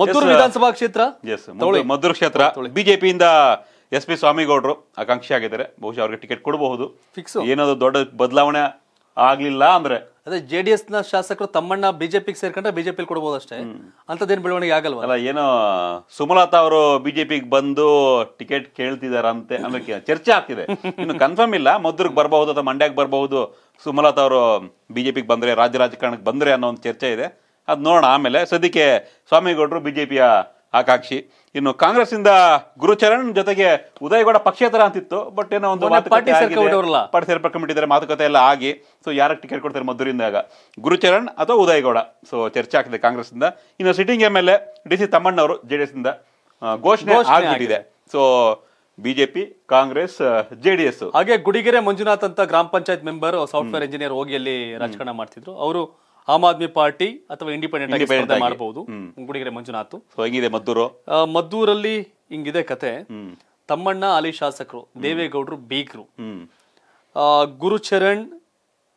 ಮದ್ದೂರು ವಿಧಾನಸಭಾ ಕ್ಷೇತ್ರ ಎಸ್ ಮದ್ದೂರು ಕ್ಷೇತ್ರ ಬಿಜೆಪಿಯಿಂದ ಎಸ್ ಪಿ ಸ್ವಾಮಿಗೌಡರು ಆಕಾಂಕ್ಷಿ ಆಗಿದ್ದಾರೆ ಬಹುಶಃ ಅವ್ರಿಗೆ ಟಿಕೆಟ್ ಕೊಡಬಹುದು ಫಿಕ್ಸ್ ಏನಾದ್ರು ದೊಡ್ಡ ಬದಲಾವಣೆ ಆಗ್ಲಿಲ್ಲ ಅಂದ್ರೆ ಅದೇ ಜೆ ಡಿ ಎಸ್ ನ ಶಾಸಕರು ತಮ್ಮಣ್ಣ ಬಿಜೆಪಿಗೆ ಸೇರ್ಕೊಂಡ್ರೆ ಬಿಜೆಪಿ ಕೊಡಬಹುದು ಅಷ್ಟೇ ಅಂತದೇನು ಬೆಳವಣಿಗೆ ಆಗಲ್ವಾ ಅಲ್ಲ ಏನೋ ಸುಮಲತಾ ಅವರು ಬಿಜೆಪಿಗೆ ಬಂದು ಟಿಕೆಟ್ ಕೇಳ್ತಿದಾರಂತೆ ಅನ್ನೋಕೆ ಚರ್ಚೆ ಆಗ್ತಿದೆ ಇನ್ನು ಕನ್ಫರ್ಮ್ ಇಲ್ಲ ಮದ್ದೂರ್ಗ್ ಬರಬಹುದು ಅಥವಾ ಮಂಡ್ಯಕ್ಕೆ ಬರಬಹುದು ಸುಮಲತಾ ಅವರು ಬಿಜೆಪಿಗೆ ಬಂದ್ರೆ ರಾಜ್ಯ ರಾಜಕಾರಣಕ್ಕೆ ಬಂದ್ರೆ ಅನ್ನೋ ಒಂದು ಚರ್ಚೆ ಇದೆ ಅದು ನೋಡೋಣ ಆಮೇಲೆ ಸದ್ಯಕ್ಕೆ ಸ್ವಾಮಿಗೌಡರು ಬಿ ಜೆ ಪಿಯ ಆಕಾಂಕ್ಷಿ ಇನ್ನು ಇಂದ ಗುರುಚರಣ್ ಜೊತೆಗೆ ಉದಯಗೌಡ ಪಕ್ಷೇತರ ಅಂತಿತ್ತು ಬಟ್ ಏನೋ ಒಂದು ಪಾರ್ಟಿ ಕಮಿಟಿದ್ರೆ ಮಾತುಕತೆ ಎಲ್ಲ ಆಗಿ ಸೊ ಯಾರಕ್ಕೆ ಟಿಕೆಟ್ ಕೊಡ್ತಾರೆ ಮದ್ದೂರಿಂದಾಗ ಗುರುಚರಣ್ ಅಥವಾ ಉದಯಗೌಡ ಸೊ ಚರ್ಚೆ ಆಗ್ತಿದೆ ಇಂದ ಇನ್ನು sitting M L A D C ತಮ್ಮಣ್ಣವರು ಜೆ ಡಿ ಎಸ್ ಇಂದ ಘೋಷಣೆ ಆಗಿಬಿಟ್ಟಿದೆ ಸೊ ಬಿಜೆಪಿ ಕಾಂಗ್ರೆಸ್ ಜೆಡಿಎಸ್ ಹಾಗೆ ಗುಡಿಗೆರೆ ಮಂಜುನಾಥ್ ಅಂತ ಗ್ರಾಮ ಪಂಚಾಯತ್ ಮೆಂಬರ್ ಸಾಫ್ಟ್ವೇರ್ ಇಂಜಿನಿಯರ್ ಹೋಗಿ ಅಲ್ಲಿ ರಾಜಕಾರಣ ಮಾಡ್ತಿದ್ರು ಅವರು ಆಮ್ ಆದ್ಮಿ ಪಾರ್ಟಿ ಅಥವಾ ಇಂಡಿಪೆಂಡೆಂಟ್ ಮಾಡಬಹುದು ಗುಡಿಗೆರೆ ಮಂಜುನಾಥ್ ಹೆಂಗಿದೆ ಮದ್ದೂರು ಮದ್ದೂರಲ್ಲಿ ಹಿಂಗಿದೆ ಕತೆ ತಮ್ಮಣ್ಣ ಅಲಿ ಶಾಸಕರು ದೇವೇಗೌಡರು ಬೀಕ್ರು ಗುರುಚರಣ್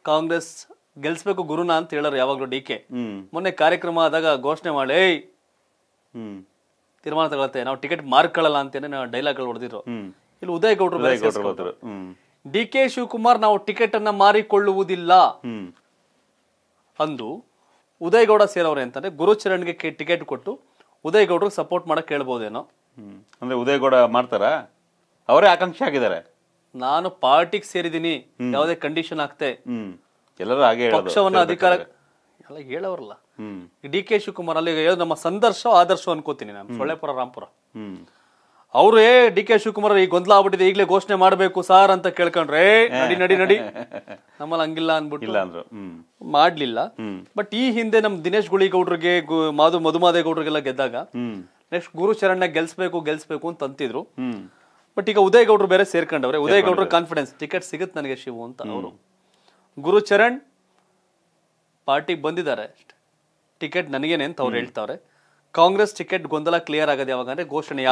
ಕಾಂಗ್ರೆಸ್ ಗೆಲ್ಸ್ಬೇಕು ಗುರುನ ಅಂತ ಹೇಳರು ಯಾವಾಗ್ಲೂ ಡಿ ಕೆ ಮೊನ್ನೆ ಕಾರ್ಯಕ್ರಮ ಆದಾಗ ಘೋಷಣೆ ಮಾಡಿ ಹ್ಮ್ ತೀರ್ಮಾನ ತಗೊಳತ್ತೆ ನಾವು ಟಿಕೆಟ್ ಮಾರ್ಕೊಳ್ಳಲ್ಲ ಅಂತೇನೆ ಡೈಲಾಗ್ ಹೊಡೆದಿದ್ರು ಇಲ್ಲಿ ಉದಯ್ ಗೌಡ್ರು ಡಿ ಕೆ ಶಿವಕುಮಾರ್ ನಾವು ಟಿಕೆಟ್ ಅನ್ನ ಮಾರಿಕೊಳ್ಳುವುದಿಲ್ಲ ಅಂದು ಉದಯಗೌಡ ಸೇರವ್ರೆ ಅಂತಂದ್ರೆ ಗುರುಚರಣ್ಗೆ ಟಿಕೆಟ್ ಕೊಟ್ಟು ಉದಯಗೌಡರಿಗೆ ಸಪೋರ್ಟ್ ಮಾಡಕ್ಕೆ ಕೇಳ್ಬೋದೇನೋ ಅಂದ್ರೆ ಉದಯಗೌಡ ಮಾಡ್ತಾರ ಅವರೇ ಆಕಾಂಕ್ಷೆ ಆಗಿದ್ದಾರೆ ನಾನು ಪಾರ್ಟಿಗೆ ಸೇರಿದೀನಿ ಯಾವುದೇ ಕಂಡೀಷನ್ ಆಗ್ತೆ ಎಲ್ಲರೂ ಹಾಗೆ ಪಕ್ಷವನ್ನ ಅಧಿಕಾರ ಎಲ್ಲ ಹೇಳೋರಲ್ಲ ಡಿ ಕೆ ಶಿವಕುಮಾರ್ ಅಲ್ಲಿ ನಮ್ಮ ಸಂದರ್ಶ ಆದರ್ಶ ಅನ್ಕೋತೀನಿ ನಾನು ಸೊಳ್ಳೆಪುರ ರಾಮ್ಪುರ ಅವರು ಏ ಡಿ ಕೆ ಶಿವಕುಮಾರ್ ಈ ಗೊಂದಲ ಆಗ್ಬಿಟ್ಟಿದೆ ಈಗಲೇ ಘೋಷಣೆ ಮಾಡಬೇಕು ಸಾರ್ ಅಂತ ಕೇಳ್ಕೊಂಡ್ರೆ ನಡಿ ನಡಿ ನಡಿ ನಮ್ಮಲ್ಲಿ ಹಂಗಿಲ್ಲ ಅನ್ಬಿಟ್ಟು ಅಂದ್ರು ಮಾಡ್ಲಿಲ್ಲ ಬಟ್ ಈ ಹಿಂದೆ ನಮ್ ದಿನೇಶ್ ಗುಳಿಗೌಡ್ರಿಗೆ ಮಾಧು ಮಧುಮಾದೇಗೌಡ್ರಿಗೆಲ್ಲ ಗೆದ್ದಾಗ ನೆಕ್ಸ್ಟ್ ಗುರು ಶರಣ್ಯ ಗೆಲ್ಸ್ಬೇಕು ಗೆಲ್ಸ್ಬೇಕು ಅಂತ ಅಂತಿದ್ರು ಬಟ್ ಈಗ ಉದಯ್ ಗೌಡ್ರು ಬೇರೆ ಸೇರ್ಕೊಂಡವ್ರೆ ಉದಯ್ ಗೌಡ್ರ ಕಾನ್ಫಿಡೆನ್ಸ್ ಟಿಕೆಟ್ ಸಿಗುತ್ತೆ ನನಗೆ ಶಿವು ಅಂತ ಅವರು ಗುರುಚರಣ್ ಚರಣ್ ಪಾರ್ಟಿಗೆ ಬಂದಿದ್ದಾರೆ ಟಿಕೆಟ್ ನನಗೇನೆ ಅಂತ ಅವ್ರು ಹೇಳ್ತಾವ್ರೆ ಕಾಂಗ್ರೆಸ್ ಟಿಕೆಟ್ ಗೊಂದಲ ಕ್ಲಿಯರ್ ಆಗದೆ ಯಾವಾಗ ಅಂದ್ರೆ ಘೋಷಣೆ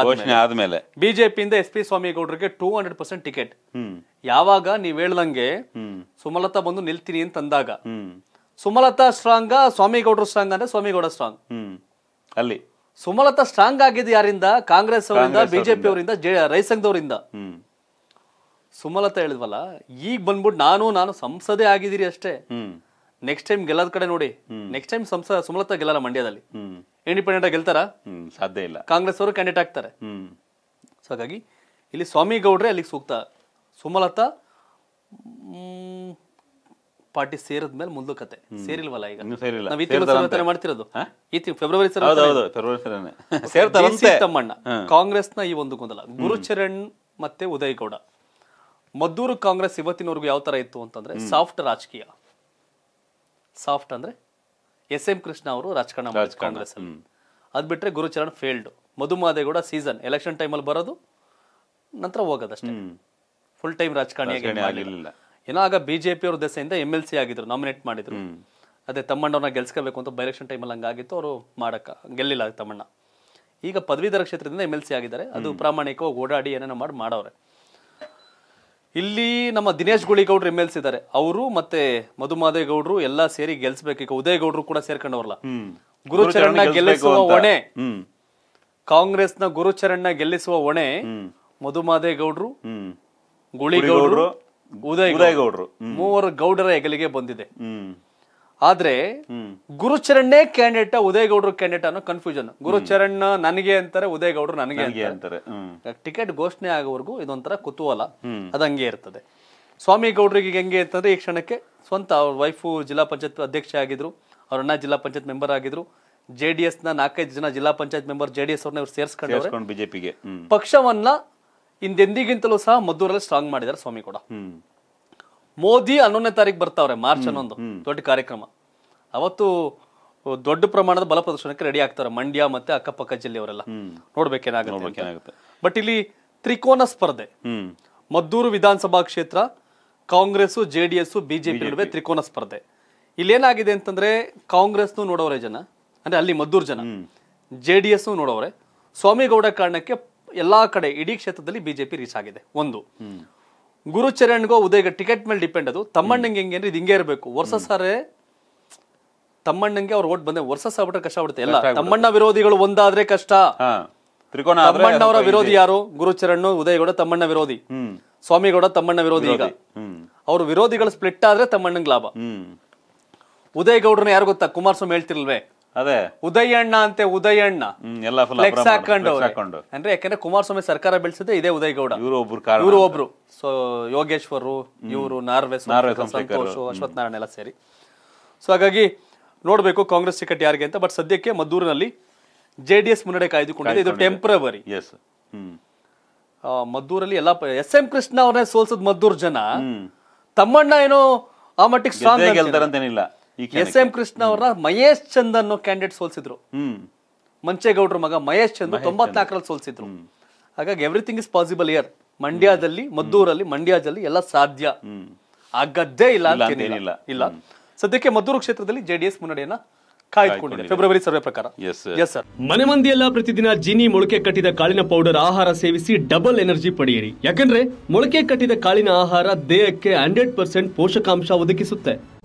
ಆದ್ಮೇಲೆ ಬಿಜೆಪಿಯಿಂದ ಎಸ್ ಪಿ ಸ್ವಾಮಿಗೌಡರಿಗೆ ಟೂ ಹಂಡ್ರೆಡ್ ಪರ್ಸೆಂಟ್ ಟಿಕೆಟ್ ಯಾವಾಗ ನೀವ್ ಹೇಳ್ದಂಗೆ ಸುಮಲತಾ ಬಂದು ನಿಲ್ತೀನಿ ಅಂತ ಅಂದಾಗ ಸುಮಲತಾ ಸ್ಟ್ರಾಂಗ್ ಸ್ವಾಮಿಗೌಡರು ಸ್ಟ್ರಾಂಗ್ ಅಂದ್ರೆ ಸ್ವಾಮಿಗೌಡ ಸ್ಟ್ರಾಂಗ್ ಅಲ್ಲಿ ಸುಮಲತಾ ಸ್ಟ್ರಾಂಗ್ ಆಗಿದ್ದು ಯಾರಿಂದ ಕಾಂಗ್ರೆಸ್ ಅವರಿಂದ ಬಿಜೆಪಿ ಅವರಿಂದ ರೈಸಂಗದವರಿಂದ ಸುಮಲತಾ ಹೇಳಿದ್ವಲ್ಲ ಈಗ ಬಂದ್ಬಿಟ್ಟು ನಾನು ನಾನು ಸಂಸದೆ ಆಗಿದ್ದೀರಿ ಅಷ್ಟೇ ನೆಕ್ಸ್ಟ್ ಟೈಮ್ ಗೆಲ್ಲದ ಕಡೆ ನೋಡಿ ನೆಕ್ಸ್ಟ್ ಟೈಮ್ ಸಂಸದ ಸುಮಲತಾ ಗೆಲ್ಲಲ್ಲ ಮಂಡ್ಯದಲ್ಲಿ ಇಂಡಿಪೆಂಡೆಂಟ್ ಆಗಿ ಗೆಲ್ತಾರ ಸಾಧ್ಯ ಇಲ್ಲ ಕಾಂಗ್ರೆಸ್ ಅವರು ಕ್ಯಾಂಡಿಡೇಟ್ ಆಗ್ತಾರೆ ಸೊ ಹಾಗಾಗಿ ಇಲ್ಲಿ ಸ್ವಾಮಿ ಗೌಡ್ರೆ ಅಲ್ಲಿಗೆ ಸೂಕ್ತ ಸುಮಲತಾ ಪಾರ್ಟಿ ಸೇರಿದ ಮೇಲೆ ಮುಂದೆ ಕತೆ ಸೇರಿಲ್ವಲ್ಲ ಈಗ ನಾವು ಈ ತಿಂಗಳು ಮಾಡ್ತಿರೋದು ಈ ತಿಂಗಳು ಫೆಬ್ರವರಿ ಫೆಬ್ರವರಿ ತಮ್ಮಣ್ಣ ಕಾಂಗ್ರೆಸ್ ನ ಈ ಒಂದು ಗೊಂದಲ ಗುರುಚರಣ್ ಮತ್ತೆ ಉದಯ್ ಗೌಡ ಮದ್ದೂರು ಕಾಂಗ್ರೆಸ್ ಇವತ್ತಿನವರೆಗೂ ಯಾವ ತರ ಇತ್ತು ಅಂತಂದ್ರೆ ಸಾಫ್ಟ್ ರಾಜಕೀಯ ಸಾಫ್ಟ್ ಅಂದ್ರೆ ಎಸ್ ಎಂ ಕೃಷ್ಣ ಅವರು ರಾಜಕಾರಣ ಕಾಂಗ್ರೆಸ್ ಅಲ್ಲಿ ಅದ್ ಗುರುಚರಣ್ ಫೇಲ್ಡ್ ಕೂಡ ಸೀಸನ್ ಎಲೆಕ್ಷನ್ ಟೈಮಲ್ಲಿ ಬರೋದು ನಂತರ ಹೋಗೋದಷ್ಟೇ ಫುಲ್ ಟೈಮ್ ರಾಜಕಾರಣಿಯಾಗಿ ಏನೋ ಆಗ ಬಿಜೆಪಿ ಅವ್ರ ದೆಸೆಯಿಂದ ಎಮ್ ಎಲ್ ಸಿ ಆಗಿದ್ರು ನಾಮಿನೇಟ್ ಮಾಡಿದ್ರು ಅದೇ ತಮ್ಮಣ್ಣವ್ರನ್ನ ಗೆಲ್ಸ್ಕೋಬೇಕು ಅಂತ ಬೈಲೆಕ್ಷನ್ ಟೈಮಲ್ಲಿ ಹಂಗಾಗಿತ್ತು ಅವರು ಮಾಡಕ್ಕ ಗೆಲ್ಲಿಲ್ಲ ತಮ್ಮಣ್ಣ ಈಗ ಪದವೀಧರ ಕ್ಷೇತ್ರದಿಂದ ಎಮ್ ಎಲ್ ಸಿ ಆಗಿದ್ದಾರೆ ಅದು ಪ್ರಾಮಾಣಿಕವಾಗಿ ಓಡಾಡಿ ಏನೇನೋ ಮಾಡಿ ಮಾಡವ್ರೆ ಇಲ್ಲಿ ನಮ್ಮ ದಿನೇಶ್ ಗುಳಿಗೌಡ್ರು ಎಮ್ ಎಲ್ ಸಿ ಇದ್ದಾರೆ ಅವರು ಮತ್ತೆ ಮಧುಮಾದೇಗೌಡರು ಎಲ್ಲ ಸೇರಿ ಗೆಲ್ಸ್ಬೇಕು ಈಗ ಗೌಡ್ರು ಕೂಡ ಸೇರ್ಕೊಂಡವ್ರಲ್ಲ ಗುರುಚರಣ್ಣ ಗೆಲ್ಲಿಸುವ ಹೊಣೆ ಕಾಂಗ್ರೆಸ್ನ ಗುರುಚರಣ್ಣ ಗೆಲ್ಲಿಸುವ ಹೊಣೆ ಮಧುಮಾದೇಗೌಡ್ರು ಗುಳಿಗೌಡ್ರು ಉದಯ್ ಗೌಡ್ರು ಮೂವರು ಗೌಡರ ಹೆಗಲಿಗೆ ಬಂದಿದೆ ಆದ್ರೆ ಗುರುಚರಣ್ಣೇ ಕ್ಯಾಂಡಿಡೇಟ್ ಉದಯಗೌಡರು ಕ್ಯಾಂಡಿಡೇಟ್ ಅನ್ನೋ ಕನ್ಫ್ಯೂಷನ್ ಗುರುಚರಣ್ ನನಗೆ ಅಂತಾರೆ ಉದಯಗೌಡರು ನನಗೆ ಅಂತಾರೆ ಟಿಕೆಟ್ ಘೋಷಣೆ ಆಗೋವರೆಗೂ ಇದೊಂಥರ ಕುತೂಹಲ ಅದಂಗೆ ಇರ್ತದೆ ಸ್ವಾಮಿ ಗೌಡ್ರಿಗೆ ಹೆಂಗೆ ಅಂತಂದ್ರೆ ಈ ಕ್ಷಣಕ್ಕೆ ಸ್ವಂತ ಅವ್ರ ವೈಫು ಜಿಲ್ಲಾ ಪಂಚಾಯತ್ ಅಧ್ಯಕ್ಷ ಆಗಿದ್ರು ಅಣ್ಣ ಜಿಲ್ಲಾ ಪಂಚಾಯತ್ ಮೆಂಬರ್ ಆಗಿದ್ರು ಜೆ ಡಿ ಎಸ್ ನ ನಾಲ್ಕೈದು ಜನ ಜಿಲ್ಲಾ panchayat member J D S ಅವ್ರನ್ನ ಇವ್ರು ಬಿಜೆಪಿಗೆ ಪಕ್ಷವನ್ನ ಹಿಂದೆಂದಿಗಿಂತಲೂ ಸಹ ಮದ್ದೂರಲ್ಲಿ ಸ್ಟ್ರಾಂಗ್ ಮಾಡಿದ್ದಾರೆ ಸ್ವಾಮಿ ಕೂಡ ಮೋದಿ ಹನ್ನೊಂದನೇ ತಾರೀಕು ಬರ್ತಾವ್ರೆ ಮಾರ್ಚ್ ಹನ್ನೊಂದು ದೊಡ್ಡ ಕಾರ್ಯಕ್ರಮ ಅವತ್ತು ದೊಡ್ಡ ಪ್ರಮಾಣದ ಬಲ ಪ್ರದರ್ಶನಕ್ಕೆ ರೆಡಿ ಆಗ್ತಾರೆ ಮಂಡ್ಯ ಮತ್ತೆ ಅಕ್ಕಪಕ್ಕ ಜಿಲ್ಲೆಯವರೆಲ್ಲ ನೋಡ್ಬೇಕೇನಾಗುತ್ತೆ ಬಟ್ ಇಲ್ಲಿ ತ್ರಿಕೋನ ಸ್ಪರ್ಧೆ ಮದ್ದೂರು ವಿಧಾನಸಭಾ ಕ್ಷೇತ್ರ Congress J D S BJP ನಡುವೆ ತ್ರಿಕೋನ ಸ್ಪರ್ಧೆ ಇಲ್ಲೇನಾಗಿದೆ ಅಂತಂದ್ರೆ ಕಾಂಗ್ರೆಸ್ನು ನೋಡೋರೆ ಜನ ಅಂದ್ರೆ ಅಲ್ಲಿ ಮದ್ದೂರು ಜನ ಜೆ ಡಿ ಎಸ್ ನೋಡೋರೆ ಸ್ವಾಮಿಗೌಡ ಕಾರಣಕ್ಕೆ ಎಲ್ಲಾ ಕಡೆ ಇಡೀ ಕ್ಷೇತ್ರದಲ್ಲಿ ಬಿಜೆಪಿ ರೀಚ್ ಆಗಿದೆ ಒಂದು ಗುರುಚರಣ್ಗೋ ಉದಯ ಟಿಕೆಟ್ ಮೇಲೆ ಡಿಪೆಂಡ್ ಅದು ತಮ್ಮಣ್ಣಂಗೆ ಹೆಂಗೆ ಅಂದ್ರೆ ಇದು ಹಿಂಗೆ ಇರಬೇಕು ವರ್ಷ ಸಾರೆ ತಮ್ಮಣ್ಣಂಗೆ ಅವ್ರು ಓಟ್ ಬಂದೆ ವರ್ಷ ಬಿಟ್ರೆ ಕಷ್ಟ ಬಿಡುತ್ತೆ ಎಲ್ಲ ತಮ್ಮಣ್ಣ ವಿರೋಧಿಗಳು ಒಂದಾದ್ರೆ ಕಷ್ಟ ತ್ರಿಕೋಣ ತಮ್ಮಣ್ಣವರ ವಿರೋಧಿ ಯಾರು ಗುರುಚರಣ್ ಉದಯಗೌಡ ತಮ್ಮಣ್ಣ ವಿರೋಧಿ ಸ್ವಾಮಿಗೌಡ ತಮ್ಮಣ್ಣ ವಿರೋಧಿ ಈಗ ಅವ್ರ ವಿರೋಧಿಗಳು ಸ್ಪ್ಲಿಟ್ ಆದ್ರೆ ತಮ್ಮಣ್ಣಂಗ್ ಲಾಭ ಉದಯಗೌಡ್ರನ್ನ ಯಾರು ಗೊತ್ತಾ ಕುಮಾರಸ್ವಾಮಿ ಹೇಳ್ತಿರ್ಲ್ವೇ ಅದೇ ಉದಯಣ್ಣ ಅಂತೆ ಉದಯಣ್ಣ ಎಲ್ಲ ಹಾಕೊಂಡು ಹಾಕೊಂಡು ಅಂದ್ರೆ ಯಾಕಂದ್ರೆ ಕುಮಾರಸ್ವಾಮಿ ಸರ್ಕಾರ ಬೆಳೆಸಿದ್ರೆ ಇದೇ ಉದಯಗೌಡ ಗೌಡ ಇವರು ಒಬ್ರು ಇವರು ಒಬ್ರು ಸೊ ಯೋಗೇಶ್ವರ್ ಇವರು ನಾರ್ವೆ ಸಂತೋಷ್ ಅಶ್ವಥ್ ನಾರಾಯಣ ಎಲ್ಲ ಸೇರಿ ಸೊ ಹಾಗಾಗಿ ನೋಡಬೇಕು ಕಾಂಗ್ರೆಸ್ ಟಿಕೆಟ್ ಯಾರಿಗೆ ಅಂತ ಬಟ್ ಸದ್ಯಕ್ಕೆ ಮದ್ದೂರಿನಲ್ಲಿ ಜೆ ಡಿ ಎಸ್ ಮುನ್ನಡೆ ಕಾಯ್ದುಕೊಂಡಿದೆ ಇದು ಟೆಂಪ್ರವರಿ ಎಸ್ ಮದ್ದೂರಲ್ಲಿ ಎಲ್ಲ ಎಸ್ ಎಂ ಕೃಷ್ಣ ಅವ್ರನ್ನೇ ಸೋಲ್ಸದ್ ಮದ್ದೂರ್ ಜನ ತಮ್ಮಣ್ಣ ಏನೋ ಆ ಮಟ್ಟಿಗೆ ಸ್ಟ್ರಾಂಗ್ ಗೆಲ್ತಾರಂತೇನಿಲ್ಲ ಎಸ್ ಎಂ ಕೃಷ್ಣ ಅವರ ಮಹೇಶ್ ಚಂದ್ ಅನ್ನೋ ಕ್ಯಾಂಡಿಡೇಟ್ ಸೋಲ್ಸಿದ್ರು ಮಂಚೇಗೌಡ್ರ ಮಗ ಮಹೇಶ್ ಚಂದ್ ತೊಂಬತ್ನಾಲ್ಕರಲ್ಲಿ ಸೋಲ್ಸಿದ್ರು ಹಾಗಾಗಿ ಎವ್ರಿಥಿಂಗ್ ಇಸ್ ಪಾಸಿಬಲ್ ಇಯರ್ ಮಂಡ್ಯದಲ್ಲಿ ಮದ್ದೂರಲ್ಲಿ ಮಂಡ್ಯದಲ್ಲಿ ಎಲ್ಲ ಸಾಧ್ಯ ಆಗದ್ದೇ ಇಲ್ಲ ಅಂತ ಇಲ್ಲ ಸದ್ಯಕ್ಕೆ ಮದ್ದೂರು ಕ್ಷೇತ್ರದಲ್ಲಿ ಜೆಡಿಎಸ್ ಮುನ್ನಡೆಯನ್ನ ಕಾಯ್ದುಕೊಂಡಿದೆ ಫೆಬ್ರವರಿ ಸರ್ವೆ ಪ್ರಕಾರ ಎಸ್ ಸರ್ ಮನೆ ಮಂದಿಯೆಲ್ಲ ಪ್ರತಿದಿನ ಜೀನಿ ಮೊಳಕೆ ಕಟ್ಟಿದ ಕಾಳಿನ ಪೌಡರ್ ಆಹಾರ ಸೇವಿಸಿ ಡಬಲ್ ಎನರ್ಜಿ ಪಡೆಯಿರಿ ಯಾಕಂದ್ರೆ ಮೊಳಕೆ ಕಟ್ಟಿದ ಕಾಳಿನ ಆಹಾರ ದೇಹಕ್ಕೆ ಹಂಡ್ರೆಡ್ ಪರ್ಸೆಂಟ್ ಪೋಷಕಾಂಶ ಒದಗಿಸುತ್ತೆ